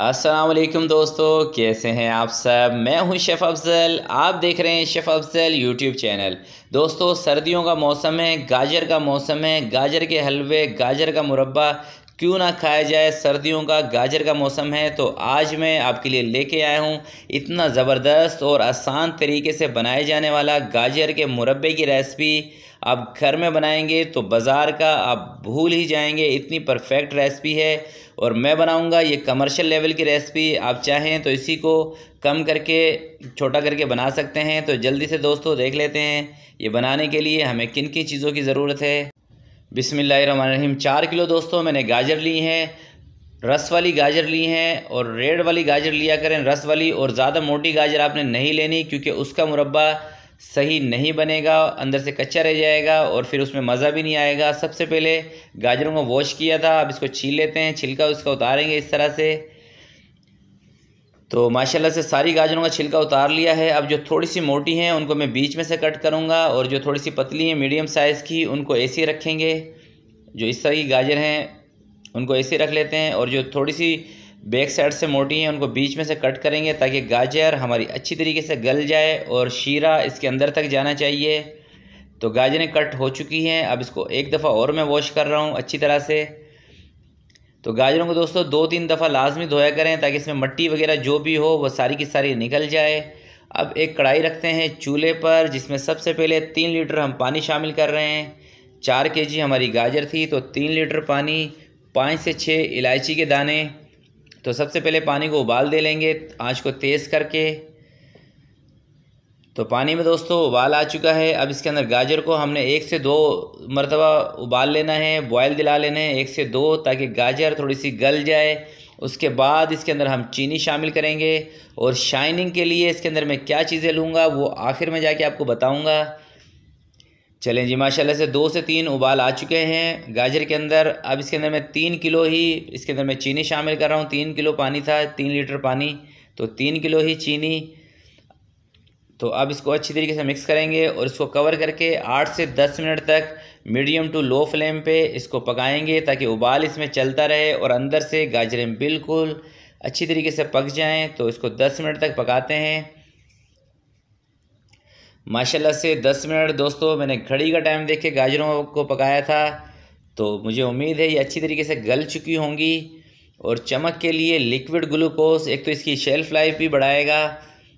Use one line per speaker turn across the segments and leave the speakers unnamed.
असलम दोस्तों कैसे हैं आप सब मैं हूं शेफ़ अफजल आप देख रहे हैं शेफ़ अफजल यूट्यूब चैनल दोस्तों सर्दियों का मौसम है गाजर का मौसम है गाजर के हलवे गाजर का मुरबा क्यों ना खाया जाए सर्दियों का गाजर का मौसम है तो आज मैं आपके लिए लेके आया हूँ इतना ज़बरदस्त और आसान तरीके से बनाए जाने वाला गाजर के मुरबे की रेसिपी आप घर में बनाएंगे तो बाज़ार का आप भूल ही जाएंगे इतनी परफेक्ट रेसिपी है और मैं बनाऊंगा ये कमर्शियल लेवल की रेसिपी आप चाहें तो इसी को कम करके छोटा करके बना सकते हैं तो जल्दी से दोस्तों देख लेते हैं ये बनाने के लिए हमें किन किन चीज़ों की ज़रूरत है बिसमीम चार किलो दोस्तों मैंने गाजर ली हैं रस वाली गाजर ली हैं और रेड वाली गाजर लिया करें रस वाली और ज़्यादा मोटी गाजर आपने नहीं लेनी क्योंकि उसका मुरबा सही नहीं बनेगा अंदर से कच्चा रह जाएगा और फिर उसमें मज़ा भी नहीं आएगा सबसे पहले गाजरों को वॉश किया था अब इसको छील लेते हैं छिलका उसका उतारेंगे इस तरह से तो माशाल्लाह से सारी गाजरों का छिलका उतार लिया है अब जो थोड़ी सी मोटी हैं उनको मैं बीच में से कट करूँगा और जो थोड़ी सी पतली हैं मीडियम साइज़ की उनको ऐसे रखेंगे जो इस तरह की गाजर हैं उनको ऐसे रख लेते हैं और जो थोड़ी सी बैक साइड से मोटी हैं उनको बीच में से कट करेंगे ताकि गाजर हमारी अच्छी तरीके से गल जाए और शीरा इसके अंदर तक जाना चाहिए तो गाजरें कट हो चुकी हैं अब इसको एक दफ़ा और मैं वॉश कर रहा हूँ अच्छी तरह से तो गाजरों को दोस्तों दो तीन दफ़ा लाजमी धोया करें ताकि इसमें मट्टी वगैरह जो भी हो वह सारी की सारी निकल जाए अब एक कढ़ाई रखते हैं चूल्हे पर जिसमें सबसे पहले तीन लीटर हम पानी शामिल कर रहे हैं चार के जी हमारी गाजर थी तो तीन लीटर पानी पाँच से छः इलायची के दाने तो सबसे पहले पानी को उबाल दे लेंगे आँच को तेज़ करके तो पानी में दोस्तों उबाल आ चुका है अब इसके अंदर गाजर को हमने एक से दो मरतबा उबाल लेना है बॉयल दिला लेना है एक से दो ताकि गाजर थोड़ी सी गल जाए उसके बाद इसके अंदर हम चीनी शामिल करेंगे और शाइनिंग के लिए इसके अंदर मैं क्या चीज़ें लूँगा वो आखिर में जाके आपको बताऊँगा चलें जी माशाल्लाह से दो से तीन उबाल आ चुके हैं गाजर के अंदर अब इसके अंदर मैं तीन किलो ही इसके अंदर मैं चीनी शामिल कर रहा हूँ तीन किलो पानी था तीन लीटर पानी तो तीन किलो ही चीनी तो अब इसको अच्छी तरीके से मिक्स करेंगे और इसको कवर करके आठ से दस मिनट तक मीडियम टू लो फ्लेम पे इसको पकाएंगे ताकि उबाल इसमें चलता रहे और अंदर से गाजरें बिल्कुल अच्छी तरीके से पक जाएं तो इसको दस मिनट तक पकाते हैं माशाल्लाह से दस मिनट दोस्तों मैंने घड़ी का टाइम देख के गाजरों को पकाया था तो मुझे उम्मीद है ये अच्छी तरीके से गल चुकी होंगी और चमक के लिए लिक्विड ग्लूकोज़ एक तो इसकी शेल्फ़ लाइफ भी बढ़ाएगा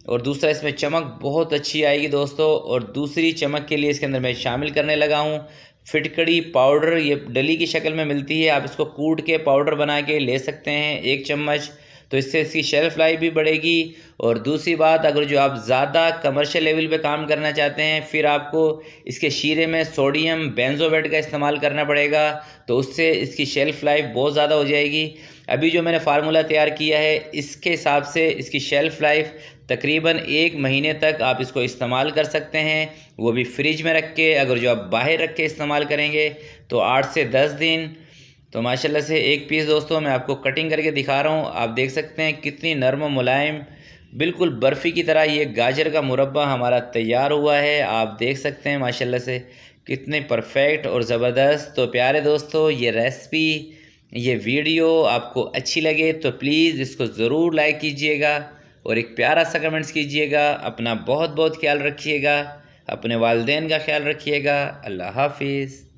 और दूसरा इसमें चमक बहुत अच्छी आएगी दोस्तों और दूसरी चमक के लिए इसके अंदर मैं शामिल करने लगा हूँ फिटकड़ी पाउडर ये डली की शक्ल में मिलती है आप इसको कूट के पाउडर बना के ले सकते हैं एक चम्मच तो इससे इसकी शेल्फ़ लाइफ भी बढ़ेगी और दूसरी बात अगर जो आप ज़्यादा कमर्शियल लेवल पे काम करना चाहते हैं फिर आपको इसके शीरे में सोडियम बेंजोवेट का इस्तेमाल करना पड़ेगा तो उससे इसकी शेल्फ़ लाइफ बहुत ज़्यादा हो जाएगी अभी जो मैंने फार्मूला तैयार किया है इसके हिसाब से इसकी शेल्फ़ लाइफ तकरीबन एक महीने तक आप इसको इस्तेमाल कर सकते हैं वो भी फ्रिज में रख के अगर जो आप बाहर रख के इस्तेमाल करेंगे तो आठ से दस दिन तो माशाल्लाह से एक पीस दोस्तों मैं आपको कटिंग करके दिखा रहा हूँ आप देख सकते हैं कितनी नरम मुलायम बिल्कुल बर्फ़ी की तरह ये गाजर का मुरबा हमारा तैयार हुआ है आप देख सकते हैं माशाल्लाह से कितने परफेक्ट और ज़बरदस्त तो प्यारे दोस्तों ये रेसिपी ये वीडियो आपको अच्छी लगे तो प्लीज़ इसको ज़रूर लाइक कीजिएगा और एक प्यारा सा कमेंट्स कीजिएगा अपना बहुत बहुत ख्याल रखिएगा अपने वालदेन का ख्याल रखिएगा अल्लाह हाफिज़